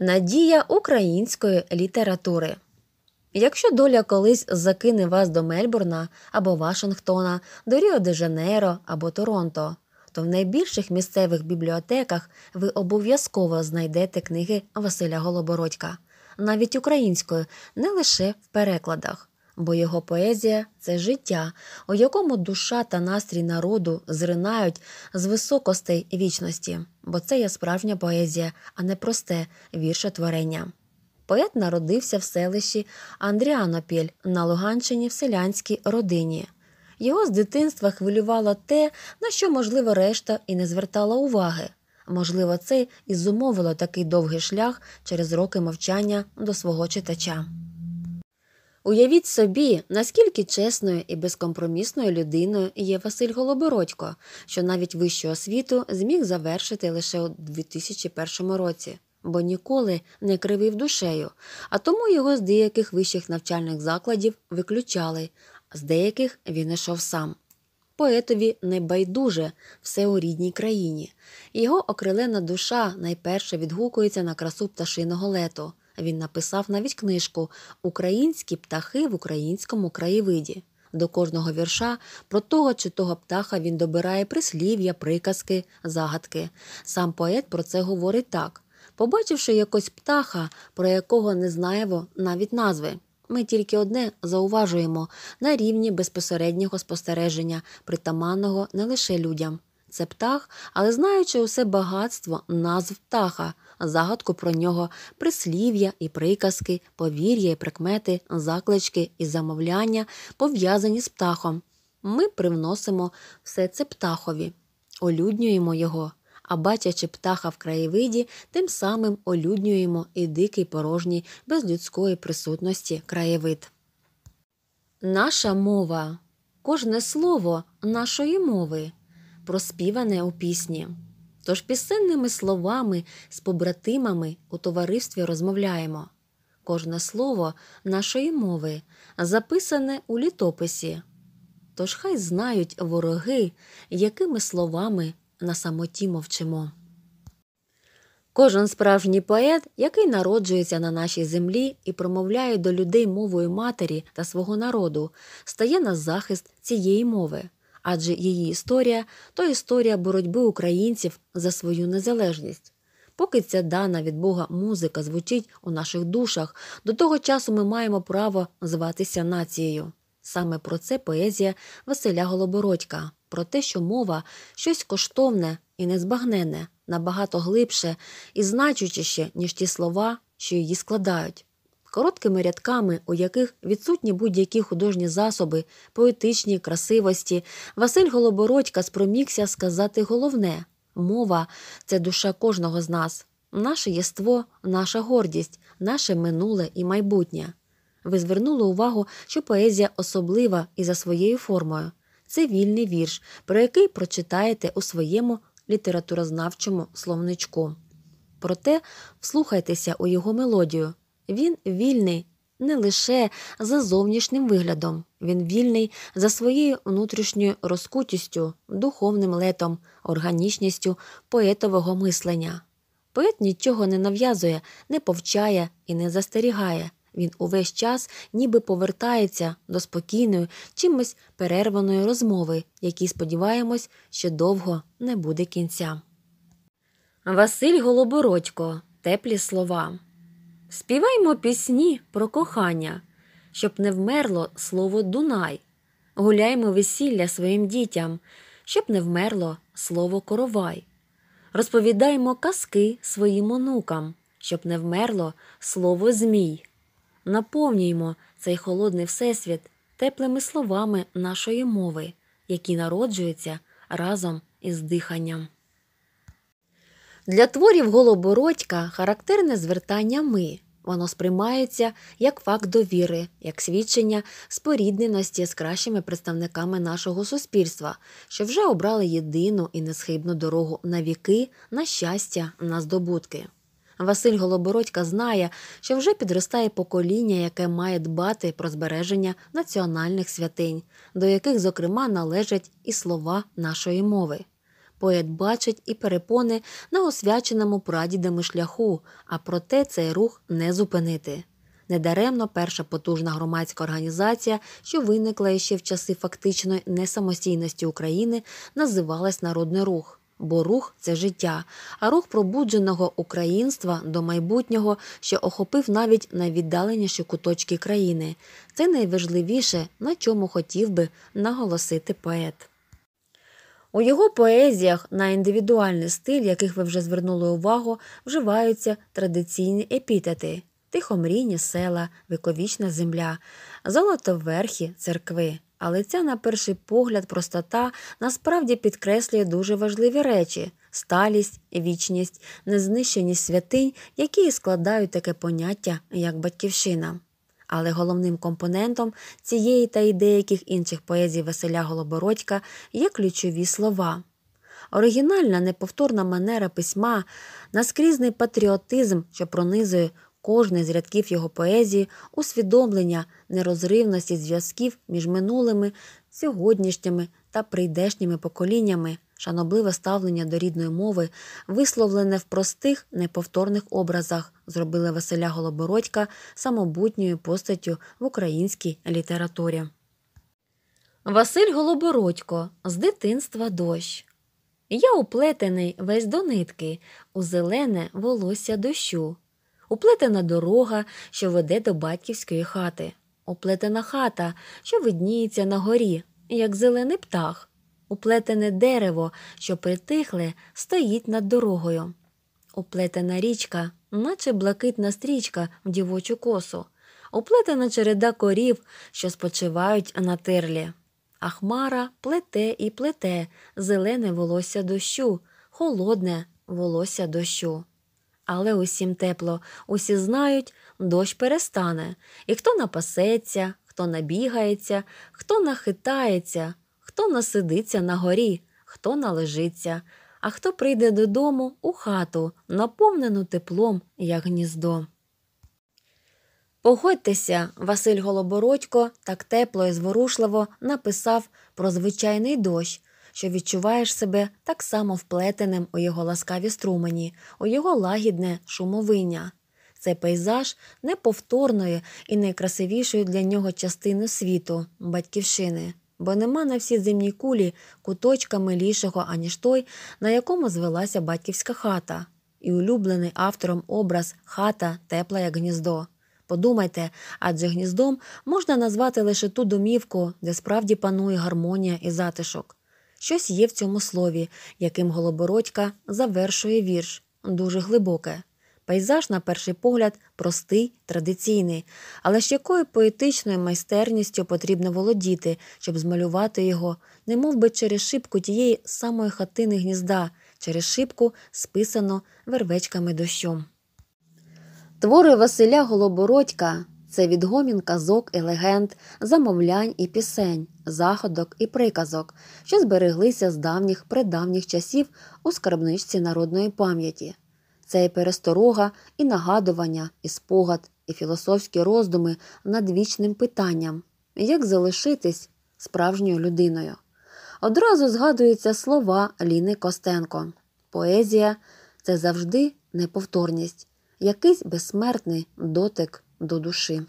Надія української літератури. Якщо доля колись закине вас до Мельбурна або Вашингтона, до Ріо де Жанейро або Торонто, то в найбільших місцевих бібліотеках ви обов'язково знайдете книги Василя Голобородька, навіть українською, не лише в перекладах бо його поезія це життя, у якому душа та настрій народу зринають з високостей вічності, бо це є справжня поезія, а не просте віршотворення. Поет народився в селищі Андріанопіль на Луганщині в селянській родині. Його з дитинства хвилювало те, на що, можливо, решта і не звертала уваги. Можливо, це і зумовило такий довгий шлях через роки мовчання до свого читача. Уявіть собі, наскільки чесною і безкомпромісною людиною є Василь Голобородько, що навіть вищу освіту зміг завершити лише у 2001 році, бо ніколи не кривив душею, а тому його з деяких вищих навчальних закладів виключали, з деяких він ішов сам. Поетові небайдуже все у рідній країні. Його окрилена душа найперше відгукується на красу пташиного лету. Він написав навіть книжку Українські птахи в українському краєвиді. До кожного вірша про того чи того птаха він добирає прислів'я, приказки, загадки. Сам поет про це говорить так: побачивши якось птаха, про якого не знаємо навіть назви. Ми тільки одне зауважуємо на рівні безпосереднього спостереження, притаманного не лише людям. Це птах, але знаючи усе багатство назв птаха, загадку про нього, прислів'я і приказки, повір'я і прикмети, заклички і замовляння, пов'язані з птахом. Ми привносимо все це птахові, олюднюємо його, а бачачи птаха в краєвиді, тим самим олюднюємо і дикий порожній, безлюдської присутності краєвид. Наша мова кожне слово нашої мови проспіване у пісні. Тож пісенними словами з побратимами у товаристві розмовляємо. Кожне слово нашої мови записане у літописі. Тож хай знають вороги, якими словами на самоті мовчимо. Кожен справжній поет, який народжується на нашій землі і промовляє до людей мовою матері та свого народу, стає на захист цієї мови адже її історія то історія боротьби українців за свою незалежність. Поки ця дана від Бога музика звучить у наших душах, до того часу ми маємо право зватися нацією. Саме про це поезія Василя Голобородька, про те, що мова щось коштовне і незбагнене, набагато глибше і значучіше, ніж ті слова, що її складають короткими рядками, у яких відсутні будь-які художні засоби, поетичні красивості, Василь Голобородька спромігся сказати головне мова це душа кожного з нас, наше єство, наша гордість, наше минуле і майбутнє. Ви звернули увагу, що поезія особлива і за своєю формою. Це вільний вірш, про який прочитаєте у своєму літературознавчому словничку. Проте вслухайтеся у його мелодію, він вільний не лише за зовнішнім виглядом, він вільний за своєю внутрішньою розкутістю, духовним летом, органічністю поетового мислення. Поет нічого не нав'язує, не повчає і не застерігає. Він увесь час ніби повертається до спокійної, чимось перерваної розмови, якій сподіваємось, що довго не буде кінця. Василь Голобородько. Теплі слова. Співаймо пісні про кохання, щоб не вмерло слово Дунай, гуляймо весілля своїм дітям, щоб не вмерло слово коровай. Розповідаймо казки своїм онукам, щоб не вмерло слово Змій. Наповнюймо цей холодний всесвіт теплими словами нашої мови, які народжуються разом із диханням. Для творів Голобородька характерне звертання ми. Воно сприймається як факт довіри, як свідчення спорідненості з кращими представниками нашого суспільства, що вже обрали єдину і несхибну дорогу на віки, на щастя, на здобутки. Василь Голобородька знає, що вже підростає покоління, яке має дбати про збереження національних святинь, до яких, зокрема, належать і слова нашої мови. Поет бачить і перепони на освяченому прадідами шляху, а проте цей рух не зупинити. Недаремно перша потужна громадська організація, що виникла ще в часи фактичної несамостійності України, називалась Народний рух. Бо рух це життя, а рух пробудженого українства до майбутнього, що охопив навіть найвіддаленіші куточки країни. Це найважливіше, на чому хотів би наголосити поет. У його поезіях на індивідуальний стиль, яких ви вже звернули увагу, вживаються традиційні епітети тихомрійні села, віковічна земля, золотоверхі церкви. Але ця, на перший погляд, простота насправді підкреслює дуже важливі речі сталість, вічність, незнищеність святинь, які і складають таке поняття як батьківщина але головним компонентом цієї та й деяких інших поезій Василя Голобородька є ключові слова. Оригінальна неповторна манера письма, наскрізний патріотизм, що пронизує кожний з рядків його поезії, усвідомлення нерозривності зв'язків між минулими, сьогоднішніми та прийдешніми поколіннями, шанобливе ставлення до рідної мови, висловлене в простих неповторних образах зробили Василя Голобородька самобутньою постаттю в українській літературі. Василь Голобородько з дитинства дощ. Я уплетений весь до нитки, у зелене волосся дощу, уплетена дорога, що веде до батьківської хати, уплетена хата, що видніється на горі, як зелений птах, уплетене дерево, що притихле, стоїть над дорогою, уплетена річка, наче блакитна стрічка в дівочу косу, оплетена череда корів, що спочивають на тирлі. А хмара плете і плете зелене волосся дощу, холодне волосся дощу. Але усім тепло, усі знають, дощ перестане, і хто напасеться, хто набігається, хто нахитається, хто насидиться на горі, хто належиться, а хто прийде додому у хату, наповнену теплом, як гніздо. Погодьтеся, Василь Голобородько так тепло і зворушливо написав про звичайний дощ, що відчуваєш себе так само вплетеним у його ласкаві струмені, у його лагідне шумовиння. Це пейзаж неповторної і найкрасивішої для нього частини світу батьківщини бо нема на всій земній кулі куточка милішого, аніж той, на якому звелася батьківська хата, і улюблений автором образ хата тепла як гніздо. Подумайте, адже гніздом можна назвати лише ту домівку, де справді панує гармонія і затишок. Щось є в цьому слові, яким Голобородька завершує вірш, дуже глибоке. Пейзаж, на перший погляд, простий, традиційний, але ж якою поетичною майстерністю потрібно володіти, щоб змалювати його, не мов би через шибку тієї самої хатини гнізда, через шибку списано вервечками дощом. Твори Василя Голобородька це відгомін казок і легенд, замовлянь і пісень, заходок і приказок, що збереглися з давніх предавніх часів у скарбничці народної пам'яті. Це і пересторога, і нагадування, і спогад, і філософські роздуми над вічним питанням як залишитись справжньою людиною. Одразу згадуються слова Ліни Костенко. Поезія це завжди неповторність, якийсь безсмертний дотик до душі.